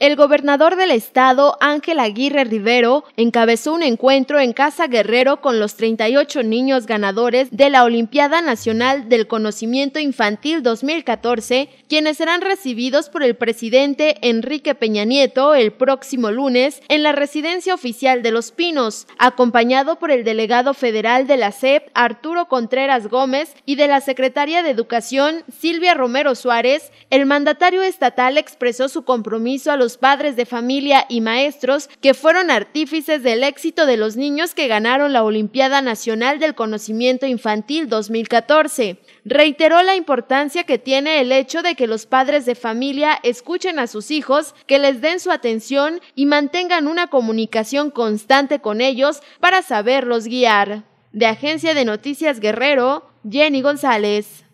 El gobernador del estado, Ángel Aguirre Rivero, encabezó un encuentro en Casa Guerrero con los 38 niños ganadores de la Olimpiada Nacional del Conocimiento Infantil 2014, quienes serán recibidos por el presidente Enrique Peña Nieto el próximo lunes en la residencia oficial de Los Pinos, acompañado por el delegado federal de la SEP, Arturo Contreras Gómez, y de la secretaria de Educación, Silvia Romero Suárez, el mandatario estatal expresó su compromiso a los padres de familia y maestros que fueron artífices del éxito de los niños que ganaron la Olimpiada Nacional del Conocimiento Infantil 2014. Reiteró la importancia que tiene el hecho de que los padres de familia escuchen a sus hijos, que les den su atención y mantengan una comunicación constante con ellos para saberlos guiar. De Agencia de Noticias Guerrero, Jenny González.